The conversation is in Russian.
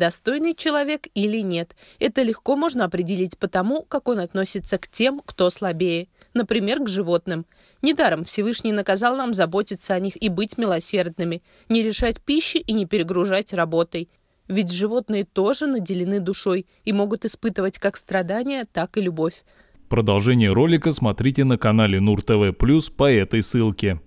достойный человек или нет. Это легко можно определить по тому, как он относится к тем, кто слабее. Например, к животным. Недаром Всевышний наказал нам заботиться о них и быть милосердными, не лишать пищи и не перегружать работой. Ведь животные тоже наделены душой и могут испытывать как страдания, так и любовь. Продолжение ролика смотрите на канале Нур ТВ Плюс по этой ссылке.